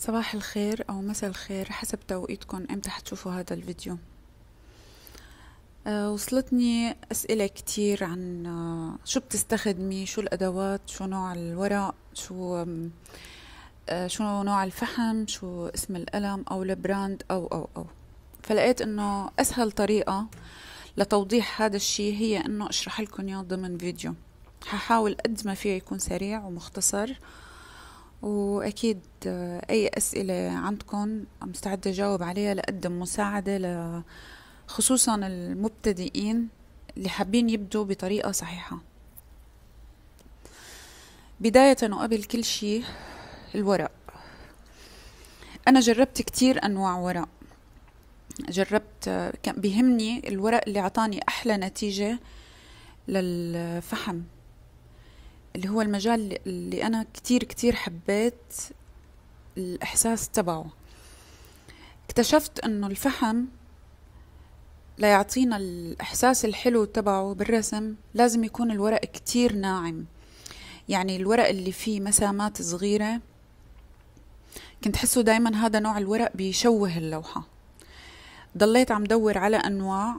صباح الخير او مساء الخير حسب توقيتكم امتى حتشوفوا هذا الفيديو أه وصلتني اسئله كتير عن أه شو بتستخدمي شو الادوات شو نوع الورق شو أه شو نوع الفحم شو اسم القلم او البراند او او او فلقيت انه اسهل طريقه لتوضيح هذا الشيء هي انه اشرح لكم اياه ضمن فيديو ححاول قد ما فيه يكون سريع ومختصر وأكيد آه، أي أسئلة عندكم مستعدة أجاوب عليها لأقدم مساعدة ل خصوصا المبتدئين اللي حابين يبدوا بطريقة صحيحة بداية وقبل كل شيء الورق أنا جربت كتير أنواع ورق جربت آه، كان بيهمني الورق اللي أعطاني أحلى نتيجة للفحم اللي هو المجال اللي أنا كتير كتير حبيت الإحساس تبعه اكتشفت أنه الفحم ليعطينا الإحساس الحلو تبعه بالرسم لازم يكون الورق كتير ناعم يعني الورق اللي فيه مسامات صغيرة كنت حسه دايما هذا نوع الورق بيشوه اللوحة ضليت عم دور على أنواع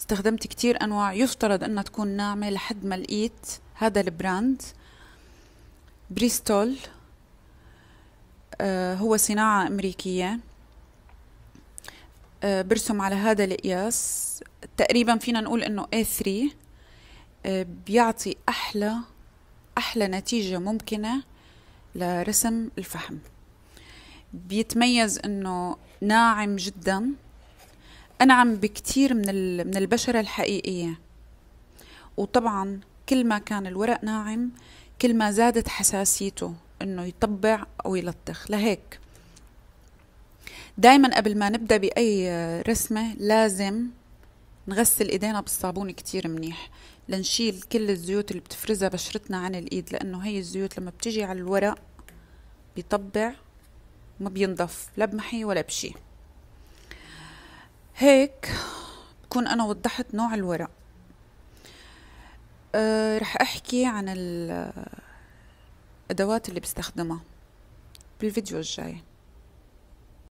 استخدمت كتير أنواع يفترض أنها تكون ناعمة لحد ما لقيت هذا البراند بريستول آه، هو صناعة أمريكية آه، برسم على هذا القياس تقريبا فينا نقول انه A3 آه، بيعطي احلى احلى نتيجة ممكنة لرسم الفحم بيتميز انه ناعم جدا انعم بكتير من من البشرة الحقيقية وطبعا كل ما كان الورق ناعم كل ما زادت حساسيته انه يطبع او يلطخ لهيك دايما قبل ما نبدا باي رسمه لازم نغسل ايدينا بالصابون كتير منيح لنشيل كل الزيوت اللي بتفرزها بشرتنا عن الايد لانه هي الزيوت لما بتجي على الورق بيطبع ما بينضف لا بمحي ولا بشي هيك بكون انا وضحت نوع الورق آه، رح أحكي عن الأدوات اللي بستخدمها بالفيديو الجاي